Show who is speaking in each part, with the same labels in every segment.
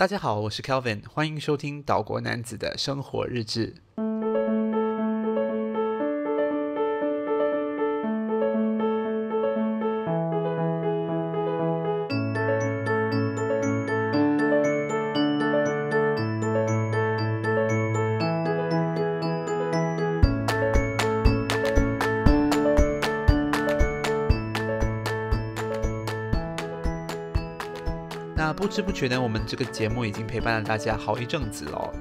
Speaker 1: 大家好，我是 Kelvin，欢迎收听《岛国男子的生活日志》。不知不觉呢，我们这个节目已经陪伴了大家好一阵子了。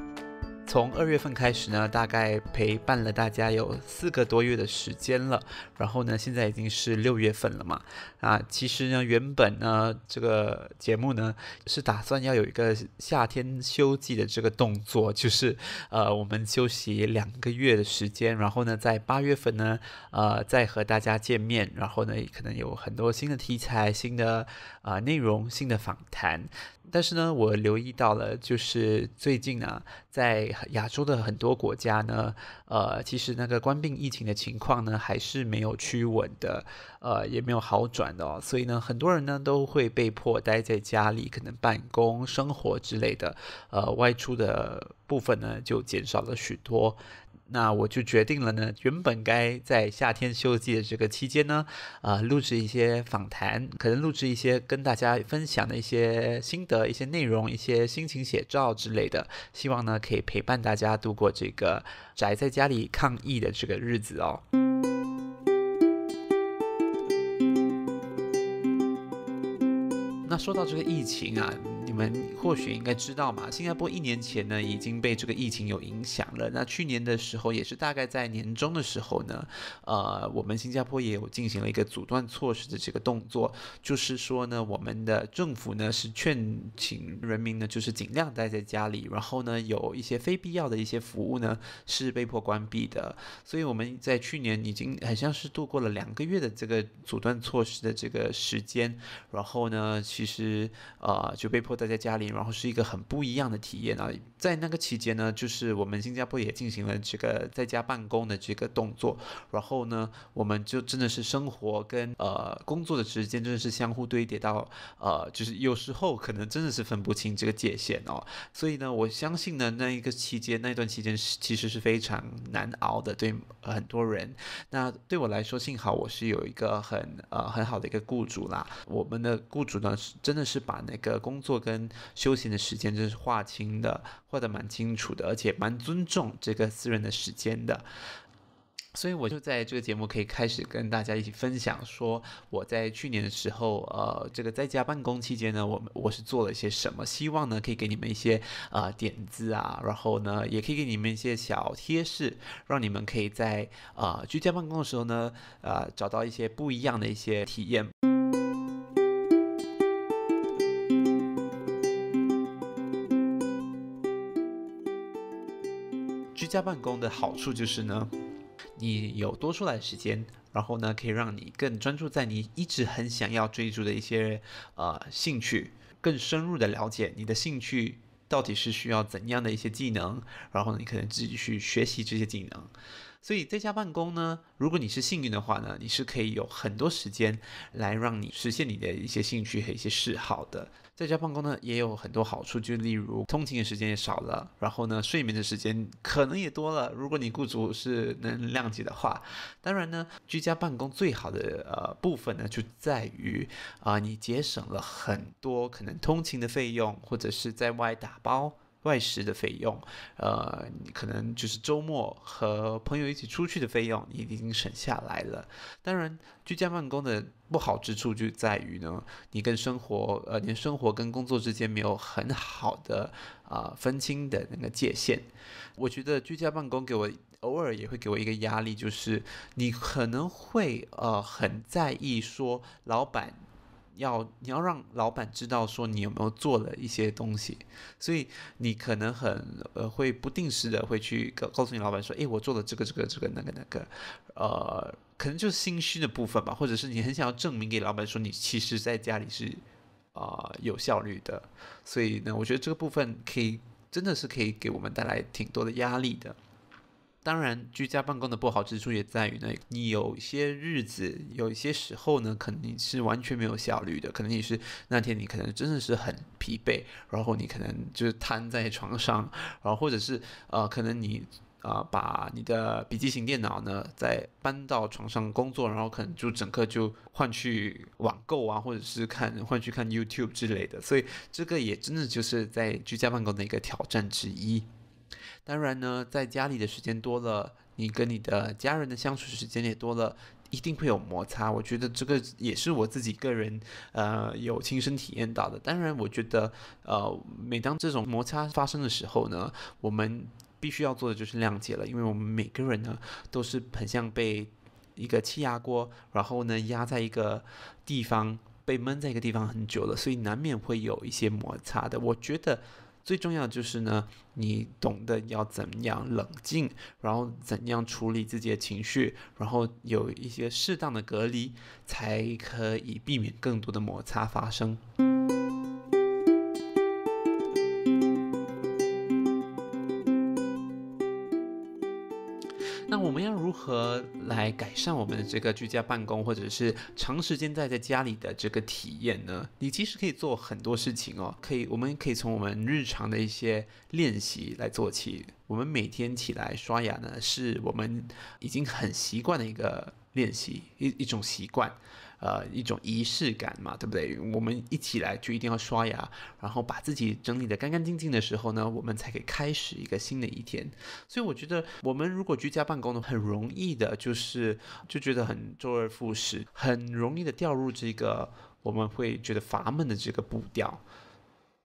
Speaker 1: 从二月份开始呢，大概陪伴了大家有四个多月的时间了。然后呢，现在已经是六月份了嘛。啊，其实呢，原本呢，这个节目呢是打算要有一个夏天休季的这个动作，就是呃，我们休息两个月的时间。然后呢，在八月份呢，呃，再和大家见面。然后呢，可能有很多新的题材、新的啊内容、新的访谈。但是呢，我留意到了，就是最近呢，在亚洲的很多国家呢，呃，其实那个冠病疫情的情况呢，还是没有趋稳的，呃，也没有好转的哦。所以呢，很多人呢都会被迫待在家里，可能办公、生活之类的，呃，外出的部分呢就减少了许多。那我就决定了呢，原本该在夏天休季的这个期间呢，啊，录制一些访谈，可能录制一些跟大家分享的一些心得、一些内容、一些心情写照之类的，希望呢可以陪伴大家度过这个宅在家里抗疫的这个日子哦。那说到这个疫情啊。我们或许应该知道嘛，新加坡一年前呢已经被这个疫情有影响了。那去年的时候也是大概在年中的时候呢，呃，我们新加坡也有进行了一个阻断措施的这个动作，就是说呢，我们的政府呢是劝请人民呢就是尽量待在家里，然后呢有一些非必要的一些服务呢是被迫关闭的。所以我们在去年已经好像是度过了两个月的这个阻断措施的这个时间，然后呢，其实呃就被迫在。在家里，然后是一个很不一样的体验啊！在那个期间呢，就是我们新加坡也进行了这个在家办公的这个动作，然后呢，我们就真的是生活跟呃工作的时间真的是相互堆叠到呃，就是有时候可能真的是分不清这个界限哦。所以呢，我相信呢那一个期间那段期间是其实是非常难熬的，对很多人。那对我来说，幸好我是有一个很呃很好的一个雇主啦。我们的雇主呢是真的是把那个工作跟休闲的时间真是划清的，划的蛮清楚的，而且蛮尊重这个私人的时间的。所以我就在这个节目可以开始跟大家一起分享，说我在去年的时候，呃，这个在家办公期间呢，我们我是做了一些什么，希望呢可以给你们一些呃点子啊，然后呢也可以给你们一些小贴士，让你们可以在呃居家办公的时候呢，呃找到一些不一样的一些体验。家办公的好处就是呢，你有多出来时间，然后呢，可以让你更专注在你一直很想要追逐的一些呃兴趣，更深入的了解你的兴趣到底是需要怎样的一些技能，然后你可能自己去学习这些技能。所以在家办公呢，如果你是幸运的话呢，你是可以有很多时间来让你实现你的一些兴趣和一些嗜好的。在家办公呢也有很多好处，就例如通勤的时间也少了，然后呢睡眠的时间可能也多了。如果你雇主是能谅解的话，当然呢，居家办公最好的呃部分呢就在于啊你节省了很多可能通勤的费用或者是在外打包。外食的费用，呃，可能就是周末和朋友一起出去的费用，你已经省下来了。当然，居家办公的不好之处就在于呢，你跟生活，呃，你生活跟工作之间没有很好的啊分清的那个界限。我觉得居家办公给我偶尔也会给我一个压力，就是你可能会呃很在意说老板。要你要让老板知道说你有没有做了一些东西，所以你可能很呃会不定时的会去告告诉你老板说，诶，我做了这个这个这个那个那个，呃，可能就是心虚的部分吧，或者是你很想要证明给老板说你其实在家里是啊有效率的，所以呢，我觉得这个部分可以真的是可以给我们带来挺多的压力的。当然，居家办公的不好之处也在于呢，你有些日子、有一些时候呢，肯定是完全没有效率的。可能你是那天你可能真的是很疲惫，然后你可能就是瘫在床上，然后或者是呃，可能你啊把你的笔记型电脑呢再搬到床上工作，然后可能就整个就换去网购啊，或者是看换去看 YouTube 之类的。所以这个也真的就是在居家办公的一个挑战之一。当然呢，在家里的时间多了，你跟你的家人的相处时间也多了，一定会有摩擦。我觉得这个也是我自己个人，呃，有亲身体验到的。当然，我觉得，呃，每当这种摩擦发生的时候呢，我们必须要做的就是谅解了，因为我们每个人呢，都是很像被一个气压锅，然后呢，压在一个地方，被闷在一个地方很久了，所以难免会有一些摩擦的。我觉得。最重要就是呢，你懂得要怎样冷静，然后怎样处理自己的情绪，然后有一些适当的隔离，才可以避免更多的摩擦发生。那我们要如何？改善我们的这个居家办公，或者是长时间待在家里的这个体验呢？你其实可以做很多事情哦，可以，我们可以从我们日常的一些练习来做起。我们每天起来刷牙呢，是我们已经很习惯的一个练习，一一种习惯。呃，一种仪式感嘛，对不对？我们一起来就一定要刷牙，然后把自己整理的干干净净的时候呢，我们才可以开始一个新的一天。所以我觉得，我们如果居家办公呢，很容易的，就是就觉得很周而复始，很容易的掉入这个我们会觉得乏闷的这个步调。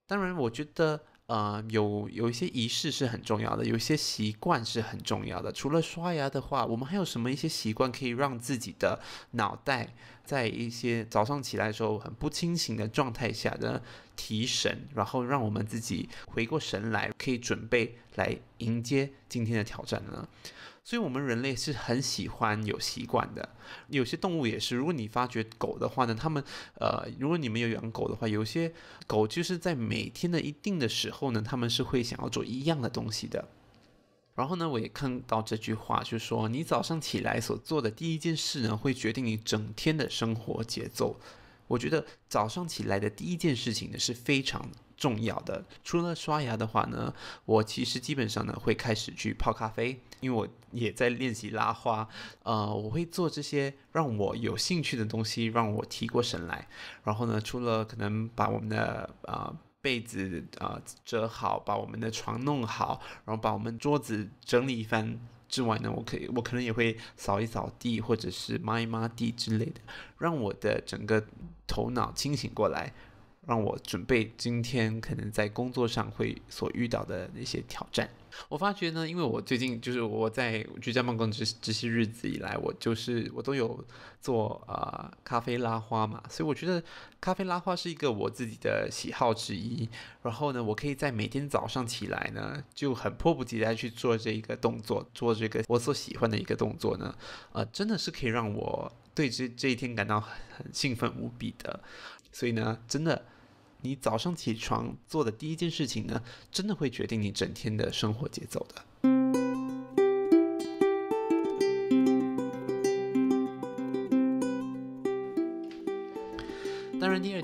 Speaker 1: 当然，我觉得。呃，有有一些仪式是很重要的，有一些习惯是很重要的。除了刷牙的话，我们还有什么一些习惯可以让自己的脑袋在一些早上起来的时候很不清醒的状态下的提神，然后让我们自己回过神来，可以准备来迎接今天的挑战呢？所以我们人类是很喜欢有习惯的，有些动物也是。如果你发觉狗的话呢，它们，呃，如果你们有养狗的话，有些狗就是在每天的一定的时候呢，它们是会想要做一样的东西的。然后呢，我也看到这句话，就说你早上起来所做的第一件事呢，会决定你整天的生活节奏。我觉得早上起来的第一件事情呢，是非常。重要的，除了刷牙的话呢，我其实基本上呢会开始去泡咖啡，因为我也在练习拉花，呃，我会做这些让我有兴趣的东西，让我提过神来。然后呢，除了可能把我们的啊被子啊折好，把我们的床弄好，然后把我们桌子整理一番之外呢，我可以我可能也会扫一扫地，或者是抹一抹地之类的，让我的整个头脑清醒过来。让我准备今天可能在工作上会所遇到的那些挑战。我发觉呢，因为我最近就是我在居家办公这这些日子以来，我就是我都有做呃咖啡拉花嘛，所以我觉得咖啡拉花是一个我自己的喜好之一。然后呢，我可以在每天早上起来呢，就很迫不及待去做这一个动作，做这个我所喜欢的一个动作呢，呃，真的是可以让我对这这一天感到很兴奋无比的。所以呢，真的。你早上起床做的第一件事情呢，真的会决定你整天的生活节奏的。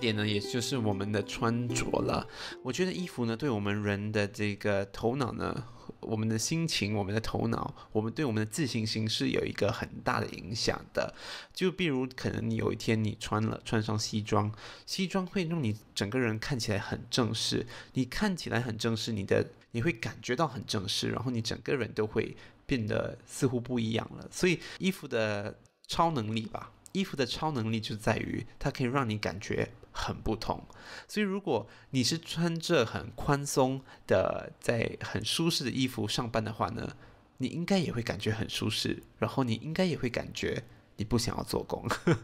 Speaker 1: 点呢，也就是我们的穿着了。我觉得衣服呢，对我们人的这个头脑呢，我们的心情、我们的头脑，我们对我们的自信心是有一个很大的影响的。就比如，可能你有一天你穿了穿上西装，西装会让你整个人看起来很正式，你看起来很正式，你的你会感觉到很正式，然后你整个人都会变得似乎不一样了。所以，衣服的超能力吧。衣服的超能力就在于它可以让你感觉很不同。所以，如果你是穿着很宽松的、在很舒适的衣服上班的话呢，你应该也会感觉很舒适，然后你应该也会感觉。你不想要做工，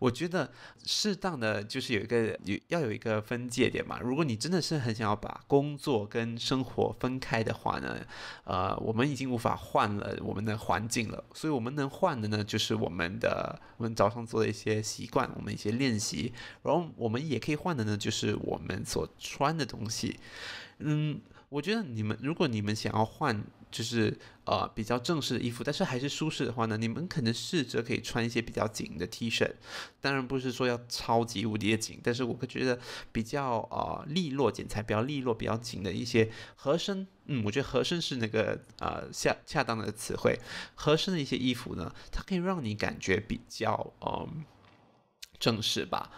Speaker 1: 我觉得适当的就是有一个要有一个分界点嘛。如果你真的是很想要把工作跟生活分开的话呢，呃，我们已经无法换了我们的环境了，所以我们能换的呢，就是我们的我们早上做的一些习惯，我们一些练习，然后我们也可以换的呢，就是我们所穿的东西，嗯。我觉得你们如果你们想要换就是呃比较正式的衣服，但是还是舒适的话呢，你们可能试着可以穿一些比较紧的 T 恤。当然不是说要超级无敌的紧，但是我觉得比较呃利落剪裁，比较利落比较紧的一些合身，嗯，我觉得合身是那个呃恰恰当的词汇。合身的一些衣服呢，它可以让你感觉比较呃正式吧。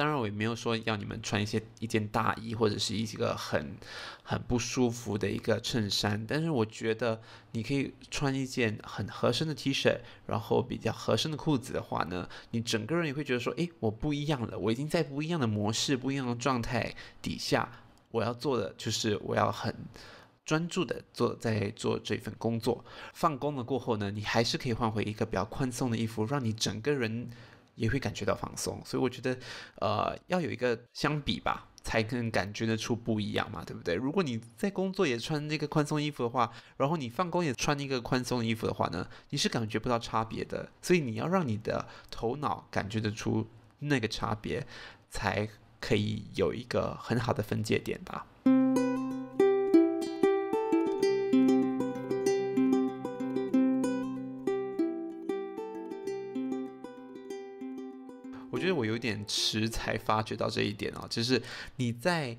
Speaker 1: 当然，我也没有说要你们穿一些一件大衣或者是一个很很不舒服的一个衬衫。但是我觉得你可以穿一件很合身的 T 恤，然后比较合身的裤子的话呢，你整个人也会觉得说，诶，我不一样了，我已经在不一样的模式、不一样的状态底下。我要做的就是我要很专注的做在做这份工作。放工了过后呢，你还是可以换回一个比较宽松的衣服，让你整个人。也会感觉到放松，所以我觉得，呃，要有一个相比吧，才能感觉得出不一样嘛，对不对？如果你在工作也穿那个宽松衣服的话，然后你放工也穿一个宽松衣服的话呢，你是感觉不到差别的。所以你要让你的头脑感觉得出那个差别，才可以有一个很好的分界点吧。我觉得我有点迟才发觉到这一点哦，就是你在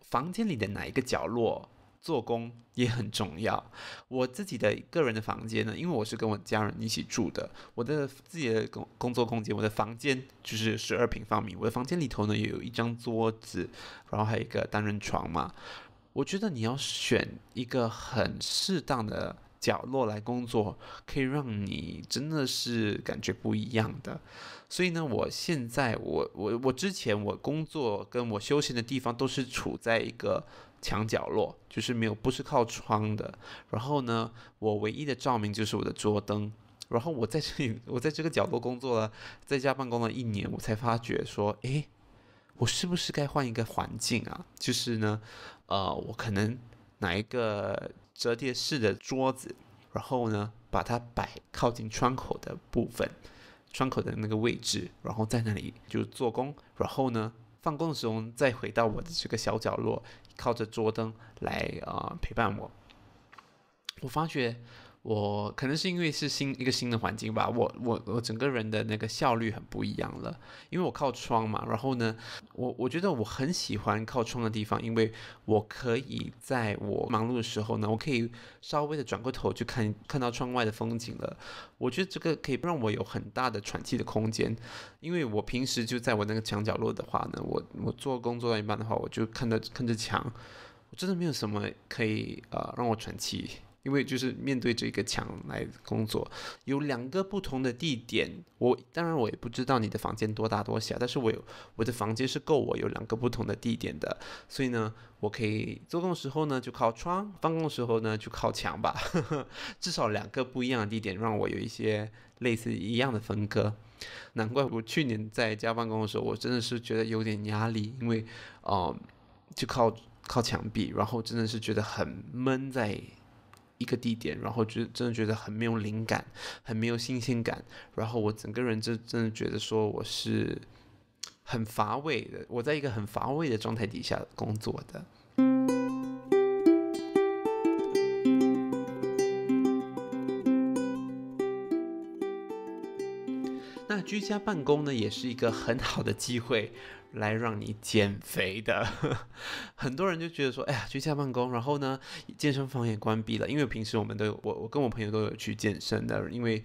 Speaker 1: 房间里的哪一个角落做工也很重要。我自己的个人的房间呢，因为我是跟我家人一起住的，我的自己的工工作空间，我的房间就是十二平方米。我的房间里头呢，也有一张桌子，然后还有一个单人床嘛。我觉得你要选一个很适当的。角落来工作，可以让你真的是感觉不一样的。所以呢，我现在我我我之前我工作跟我休闲的地方都是处在一个墙角落，就是没有不是靠窗的。然后呢，我唯一的照明就是我的桌灯。然后我在这里，我在这个角落工作了，在家办公了一年，我才发觉说，诶，我是不是该换一个环境啊？就是呢，呃，我可能哪一个。折叠式的桌子，然后呢，把它摆靠近窗口的部分，窗口的那个位置，然后在那里就做工，然后呢，放工的时候再回到我的这个小角落，靠着桌灯来啊陪伴我。我发觉。我可能是因为是新一个新的环境吧，我我我整个人的那个效率很不一样了。因为我靠窗嘛，然后呢，我我觉得我很喜欢靠窗的地方，因为我可以在我忙碌的时候呢，我可以稍微的转过头去看看到窗外的风景了。我觉得这个可以让我有很大的喘气的空间，因为我平时就在我那个墙角落的话呢，我我做工作到一半的话，我就看着看着墙，我真的没有什么可以呃让我喘气。因为就是面对着一个墙来工作，有两个不同的地点。我当然我也不知道你的房间多大多小，但是我有我的房间是够我有两个不同的地点的。所以呢，我可以做工的时候呢就靠窗，办公的时候呢就靠墙吧。呵呵，至少两个不一样的地点让我有一些类似一样的分割。难怪我去年在家办公的时候，我真的是觉得有点压力，因为哦，就靠靠墙壁，然后真的是觉得很闷在。一个地点，然后就真的觉得很没有灵感，很没有新鲜感，然后我整个人就真的觉得说我是很乏味的，我在一个很乏味的状态底下工作的。居家办公呢，也是一个很好的机会来让你减肥的。很多人就觉得说，哎呀，居家办公，然后呢，健身房也关闭了，因为平时我们都我我跟我朋友都有去健身的，因为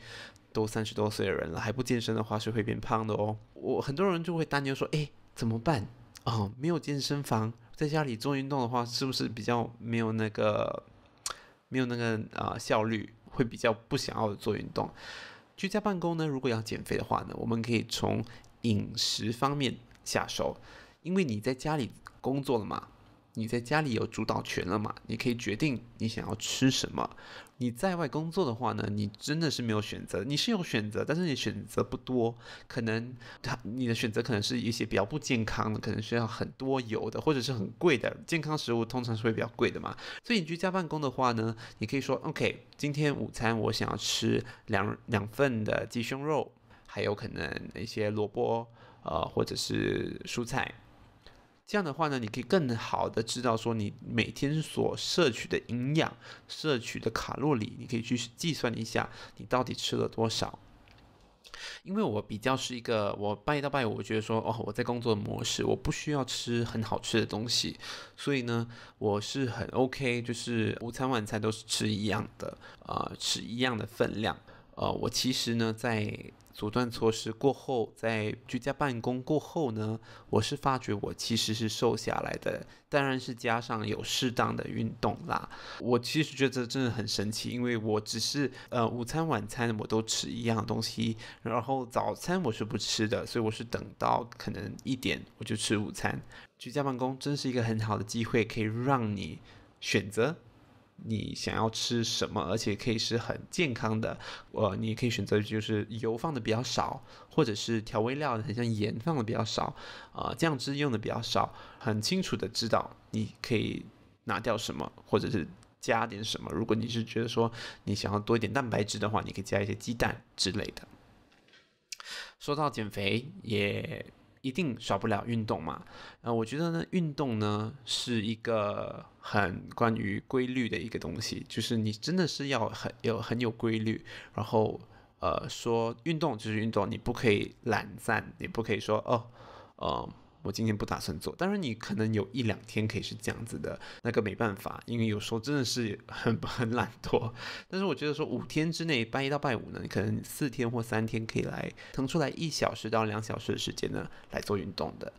Speaker 1: 都三十多岁的人了，还不健身的话是会变胖的哦。我很多人就会担忧说，哎，怎么办啊？没有健身房，在家里做运动的话，是不是比较没有那个，没有那个啊效率，会比较不想要做运动。居家办公呢，如果要减肥的话呢，我们可以从饮食方面下手，因为你在家里工作了嘛。你在家里有主导权了嘛？你可以决定你想要吃什么。你在外工作的话呢，你真的是没有选择。你是有选择，但是你选择不多。可能他你的选择可能是一些比较不健康的，可能需要很多油的，或者是很贵的。健康食物通常是会比较贵的嘛。所以你居家办公的话呢，你可以说 OK，今天午餐我想要吃两两份的鸡胸肉，还有可能一些萝卜，呃，或者是蔬菜。这样的话呢，你可以更好的知道说你每天所摄取的营养、摄取的卡路里，你可以去计算一下你到底吃了多少。因为我比较是一个，我半夜到半夜，我觉得说哦，我在工作模式，我不需要吃很好吃的东西，所以呢，我是很 OK，就是午餐、晚餐都是吃一样的，呃，吃一样的分量。呃，我其实呢，在阻断措施过后，在居家办公过后呢，我是发觉我其实是瘦下来的，当然是加上有适当的运动啦。我其实觉得真的很神奇，因为我只是呃，午餐晚餐我都吃一样东西，然后早餐我是不吃的，所以我是等到可能一点我就吃午餐。居家办公真是一个很好的机会，可以让你选择。你想要吃什么，而且可以是很健康的。呃，你可以选择就是油放的比较少，或者是调味料，很像盐放的比较少，啊，酱汁用的比较少，很清楚的知道你可以拿掉什么，或者是加点什么。如果你是觉得说你想要多一点蛋白质的话，你可以加一些鸡蛋之类的。说到减肥也。一定少不了运动嘛，啊，我觉得呢，运动呢是一个很关于规律的一个东西，就是你真的是要很有很有规律，然后呃，说运动就是运动，你不可以懒散，你不可以说哦，嗯。我今天不打算做，当然你可能有一两天可以是这样子的，那个没办法，因为有时候真的是很 很懒惰。但是我觉得说五天之内拜一到拜五呢，可能四天或三天可以来腾出来一小时到两小时的时间呢来做运动的。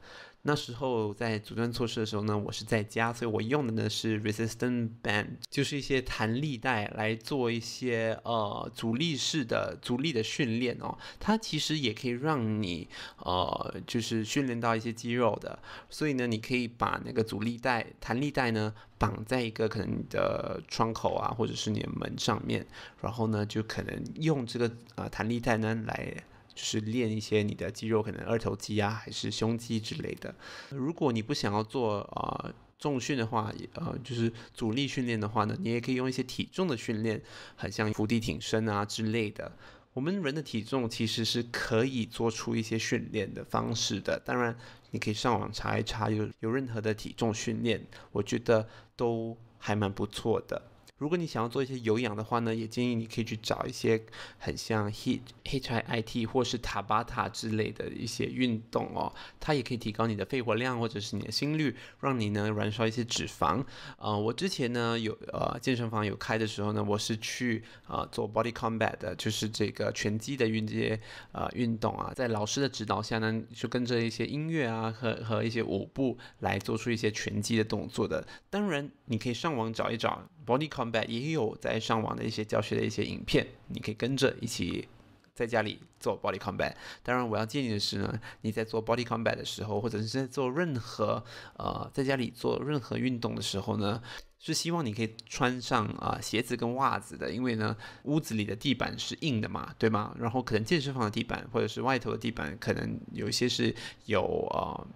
Speaker 1: 那时候在阻断措施的时候呢，我是在家，所以我用的呢是 r e s i s t a n t band，就是一些弹力带来做一些呃阻力式的阻力的训练哦。它其实也可以让你呃就是训练到一些肌肉的，所以呢，你可以把那个阻力带弹力带呢绑在一个可能你的窗口啊，或者是你的门上面，然后呢就可能用这个啊弹力带呢来。就是练一些你的肌肉，可能二头肌啊，还是胸肌之类的。如果你不想要做啊重训的话，呃，就是阻力训练的话呢，你也可以用一些体重的训练，很像伏地挺身啊之类的。我们人的体重其实是可以做出一些训练的方式的。当然，你可以上网查一查，有有任何的体重训练，我觉得都还蛮不错的。如果你想要做一些有氧的话呢，也建议你可以去找一些很像 HI HIIT 或是塔巴塔之类的一些运动哦，它也可以提高你的肺活量或者是你的心率，让你呢燃烧一些脂肪。呃，我之前呢有呃健身房有开的时候呢，我是去呃做 body combat 的，就是这个拳击的运些呃运动啊，在老师的指导下呢，就跟着一些音乐啊和和一些舞步来做出一些拳击的动作的。当然，你可以上网找一找。Body Combat 也有在上网的一些教学的一些影片，你可以跟着一起在家里做 Body Combat。当然，我要建议的是呢，你在做 Body Combat 的时候，或者是在做任何呃在家里做任何运动的时候呢，是希望你可以穿上啊鞋子跟袜子的，因为呢屋子里的地板是硬的嘛，对吗？然后可能健身房的地板或者是外头的地板，可能有一些是有啊。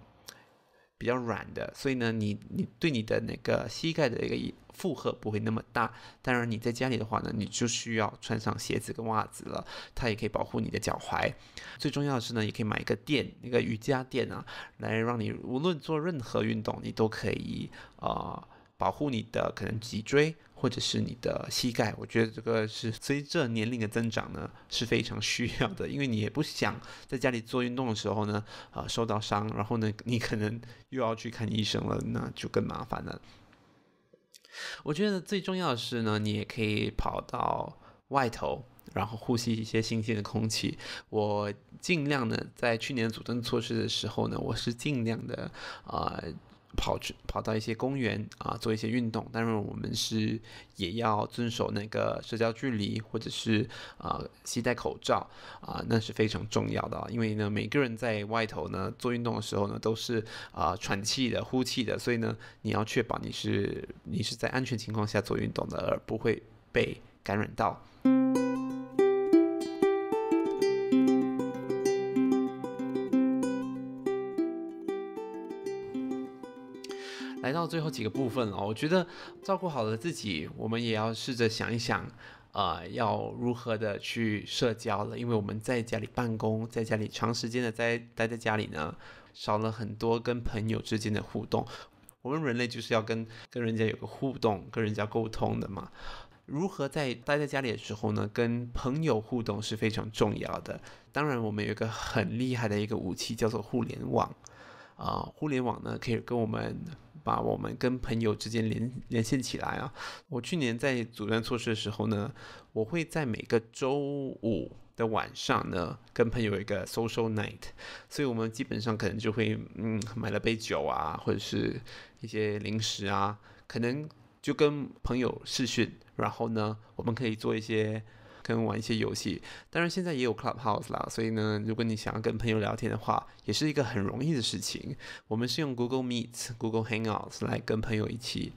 Speaker 1: 比较软的，所以呢，你你对你的那个膝盖的一个负荷不会那么大。当然，你在家里的话呢，你就需要穿上鞋子、跟袜子了，它也可以保护你的脚踝。最重要的是呢，也可以买一个垫，一个瑜伽垫啊，来让你无论做任何运动，你都可以啊保护你的可能脊椎。或者是你的膝盖，我觉得这个是随着年龄的增长呢是非常需要的，因为你也不想在家里做运动的时候呢，啊受到伤，然后呢你可能又要去看医生了，那就更麻烦了。我觉得最重要的是呢，你也可以跑到外头，然后呼吸一些新鲜的空气。我尽量呢，在去年主动措施的时候呢，我是尽量的啊。跑去跑到一些公园啊，做一些运动，当然，我们是也要遵守那个社交距离，或者是啊，系戴口罩啊，那是非常重要的。因为呢，每个人在外头呢做运动的时候呢，都是啊喘气的、呼气的，所以呢，你要确保你是你是在安全情况下做运动的，而不会被感染到。最后几个部分了，我觉得照顾好了自己，我们也要试着想一想，呃，要如何的去社交了。因为我们在家里办公，在家里长时间的在待在家里呢，少了很多跟朋友之间的互动。我们人类就是要跟跟人家有个互动，跟人家沟通的嘛。如何在待在家里的时候呢，跟朋友互动是非常重要的。当然，我们有一个很厉害的一个武器，叫做互联网。啊，互联网呢，可以跟我们。把我们跟朋友之间连连线起来啊！我去年在阻断措施的时候呢，我会在每个周五的晚上呢，跟朋友一个 social night，所以我们基本上可能就会嗯买了杯酒啊，或者是一些零食啊，可能就跟朋友试训，然后呢，我们可以做一些。跟玩一些游戏，当然现在也有 Clubhouse 啦。所以呢，如果你想要跟朋友聊天的话，也是一个很容易的事情。我们是用 Google Meet、Google Hangouts 来跟朋友一起。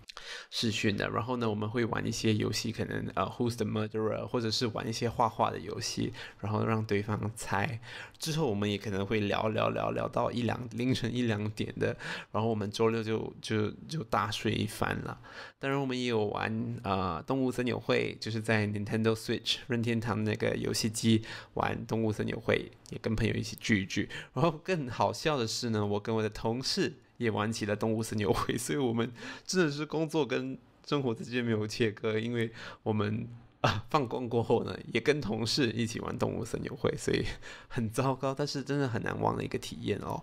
Speaker 1: 试训的，然后呢，我们会玩一些游戏，可能呃，Who's the murderer，或者是玩一些画画的游戏，然后让对方猜。之后我们也可能会聊聊聊聊到一两凌晨一两点的，然后我们周六就就就大睡一番了。当然，我们也有玩呃动物森友会，就是在 Nintendo Switch 任天堂那个游戏机玩动物森友会，也跟朋友一起聚一聚。然后更好笑的是呢，我跟我的同事。也玩起了动物森友会，所以我们真的是工作跟生活之间没有切割，因为我们啊放工过后呢，也跟同事一起玩动物森友会，所以很糟糕，但是真的很难忘的一个体验哦。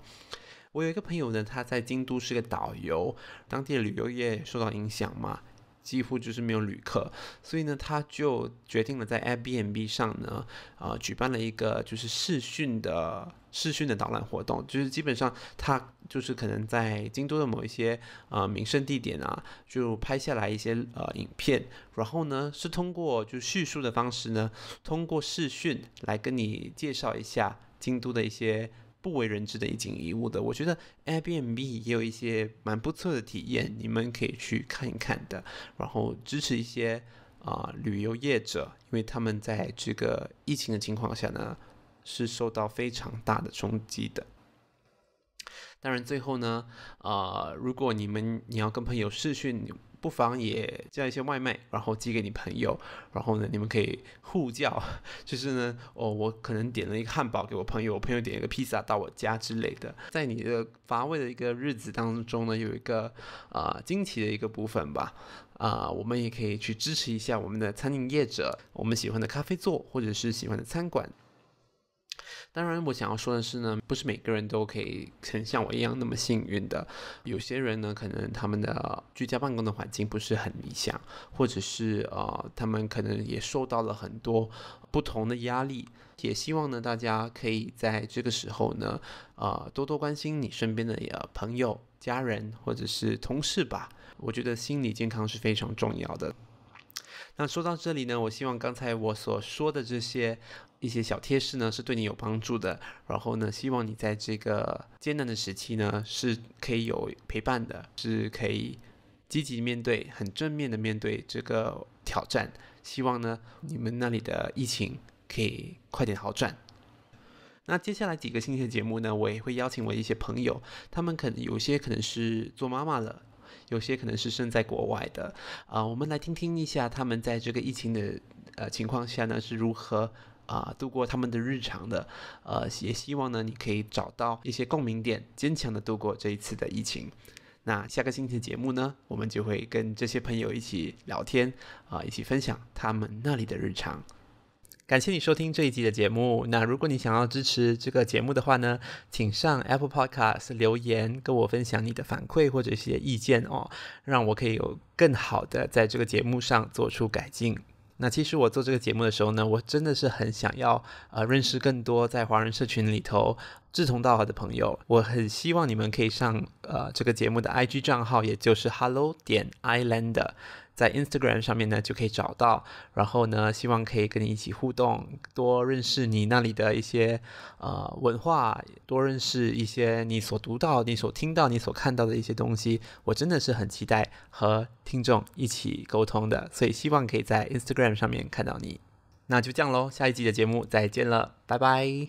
Speaker 1: 我有一个朋友呢，他在京都是个导游，当地的旅游业受到影响嘛。几乎就是没有旅客，所以呢，他就决定了在 Airbnb 上呢，呃，举办了一个就是视讯的视讯的导览活动，就是基本上他就是可能在京都的某一些呃名胜地点啊，就拍下来一些呃影片，然后呢，是通过就叙述的方式呢，通过视讯来跟你介绍一下京都的一些。不为人知的一景一物的，我觉得 Airbnb 也有一些蛮不错的体验，你们可以去看一看的，然后支持一些啊旅游业者，因为他们在这个疫情的情况下呢，是受到非常大的冲击的。当然，最后呢，啊，如果你们你要跟朋友试训。不妨也叫一些外卖，然后寄给你朋友，然后呢，你们可以互叫，就是呢，哦，我可能点了一个汉堡给我朋友，我朋友点一个披萨到我家之类的，在你的乏味的一个日子当中呢，有一个啊惊奇的一个部分吧，啊，我们也可以去支持一下我们的餐饮业者，我们喜欢的咖啡座或者是喜欢的餐馆。当然，我想要说的是呢，不是每个人都可以很像我一样那么幸运的。有些人呢，可能他们的居家办公的环境不是很理想，或者是呃，他们可能也受到了很多不同的压力。也希望呢，大家可以在这个时候呢，呃，多多关心你身边的朋友、家人或者是同事吧。我觉得心理健康是非常重要的。那说到这里呢，我希望刚才我所说的这些一些小贴士呢，是对你有帮助的。然后呢，希望你在这个艰难的时期呢，是可以有陪伴的，是可以积极面对、很正面的面对这个挑战。希望呢，你们那里的疫情可以快点好转。那接下来几个星期的节目呢，我也会邀请我一些朋友，他们可能有些可能是做妈妈了。有些可能是生在国外的，啊，我们来听听一下他们在这个疫情的呃情况下呢是如何啊度过他们的日常的，呃，也希望呢你可以找到一些共鸣点，坚强的度过这一次的疫情。那下个星期的节目呢，我们就会跟这些朋友一起聊天啊，一起分享他们那里的日常。感谢你收听这一集的节目。那如果你想要支持这个节目的话呢，请上 Apple Podcast 留言跟我分享你的反馈或者一些意见哦，让我可以有更好的在这个节目上做出改进。那其实我做这个节目的时候呢，我真的是很想要呃认识更多在华人社群里头志同道合的朋友。我很希望你们可以上呃这个节目的 IG 账号，也就是 Hello 点 Islander。在 Instagram 上面呢就可以找到，然后呢，希望可以跟你一起互动，多认识你那里的一些呃文化，多认识一些你所读到、你所听到、你所看到的一些东西。我真的是很期待和听众一起沟通的，所以希望可以在 Instagram 上面看到你。那就这样喽，下一集的节目再见了，拜拜。